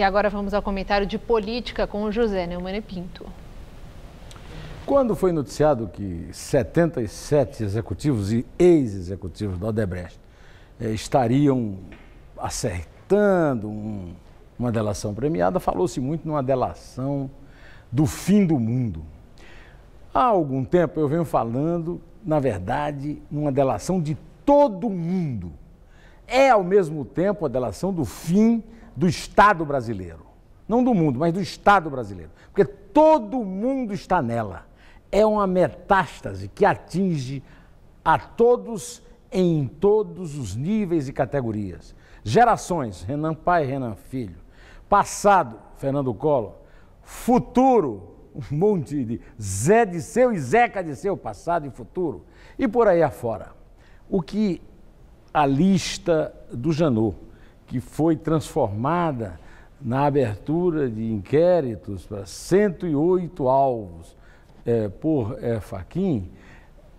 E agora vamos ao comentário de política com o José Neumann Pinto. Quando foi noticiado que 77 executivos e ex-executivos da Odebrecht eh, estariam acertando um, uma delação premiada, falou-se muito numa delação do fim do mundo. Há algum tempo eu venho falando, na verdade, numa delação de todo mundo. É ao mesmo tempo a delação do fim do Estado brasileiro. Não do mundo, mas do Estado brasileiro. Porque todo mundo está nela. É uma metástase que atinge a todos em todos os níveis e categorias. Gerações, Renan pai, Renan filho. Passado, Fernando Collor. Futuro, um monte de Zé de seu e Zeca de seu, passado e futuro. E por aí afora. O que a lista do Janot que foi transformada na abertura de inquéritos para 108 alvos é, por é, Faquim,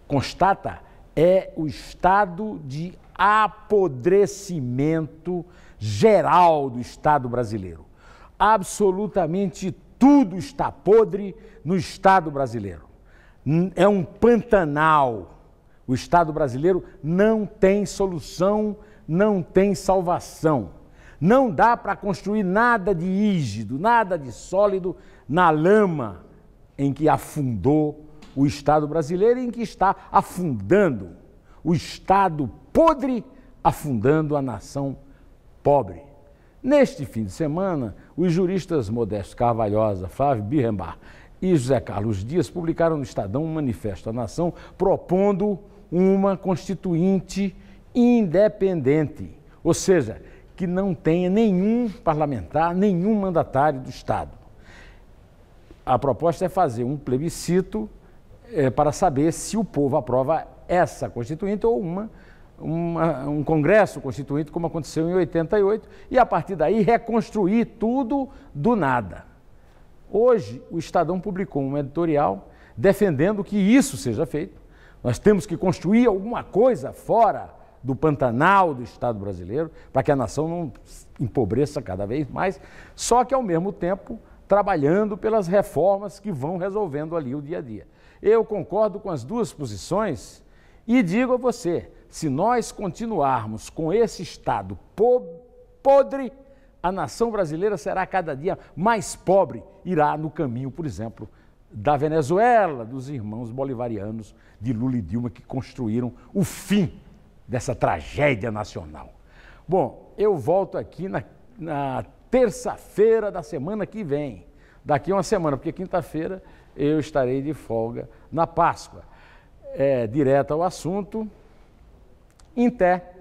constata é o estado de apodrecimento geral do Estado brasileiro. Absolutamente tudo está podre no Estado brasileiro. É um pantanal o Estado brasileiro não tem solução, não tem salvação. Não dá para construir nada de rígido, nada de sólido na lama em que afundou o Estado brasileiro e em que está afundando o Estado podre, afundando a nação pobre. Neste fim de semana, os juristas Modesto Carvalhosa, Flávio Birrembar e José Carlos Dias publicaram no Estadão um manifesto à nação propondo uma constituinte independente, ou seja, que não tenha nenhum parlamentar, nenhum mandatário do Estado. A proposta é fazer um plebiscito é, para saber se o povo aprova essa constituinte ou uma, uma, um congresso constituinte, como aconteceu em 88, e a partir daí reconstruir tudo do nada. Hoje, o Estadão publicou um editorial defendendo que isso seja feito, nós temos que construir alguma coisa fora do Pantanal do Estado brasileiro para que a nação não empobreça cada vez mais, só que ao mesmo tempo trabalhando pelas reformas que vão resolvendo ali o dia a dia. Eu concordo com as duas posições e digo a você, se nós continuarmos com esse Estado podre, a nação brasileira será cada dia mais pobre, irá no caminho, por exemplo, da Venezuela, dos irmãos bolivarianos de Lula e Dilma que construíram o fim dessa tragédia nacional. Bom, eu volto aqui na, na terça-feira da semana que vem, daqui a uma semana, porque quinta-feira eu estarei de folga na Páscoa. É, direto ao assunto, em té.